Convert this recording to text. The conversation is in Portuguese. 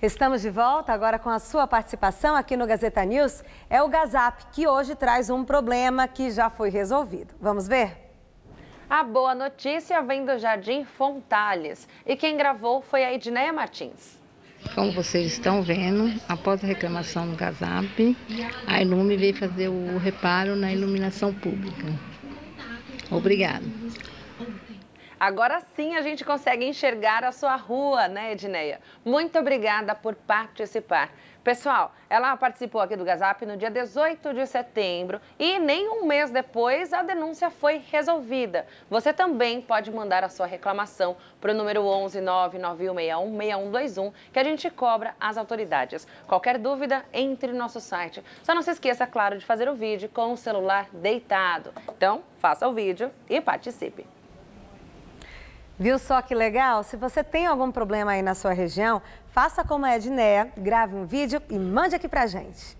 Estamos de volta agora com a sua participação aqui no Gazeta News. É o Gazap que hoje traz um problema que já foi resolvido. Vamos ver? A boa notícia vem do Jardim Fontales e quem gravou foi a Edneia Martins. Como vocês estão vendo, após a reclamação do Gazap, a Ilume veio fazer o reparo na iluminação pública. Obrigado. Agora sim a gente consegue enxergar a sua rua, né, Edneia? Muito obrigada por participar. Pessoal, ela participou aqui do Gazap no dia 18 de setembro e nem um mês depois a denúncia foi resolvida. Você também pode mandar a sua reclamação para o número 11991616121 que a gente cobra às autoridades. Qualquer dúvida, entre no nosso site. Só não se esqueça, é claro, de fazer o vídeo com o celular deitado. Então, faça o vídeo e participe. Viu só que legal? Se você tem algum problema aí na sua região, faça como é a Edneia, grave um vídeo e mande aqui pra gente.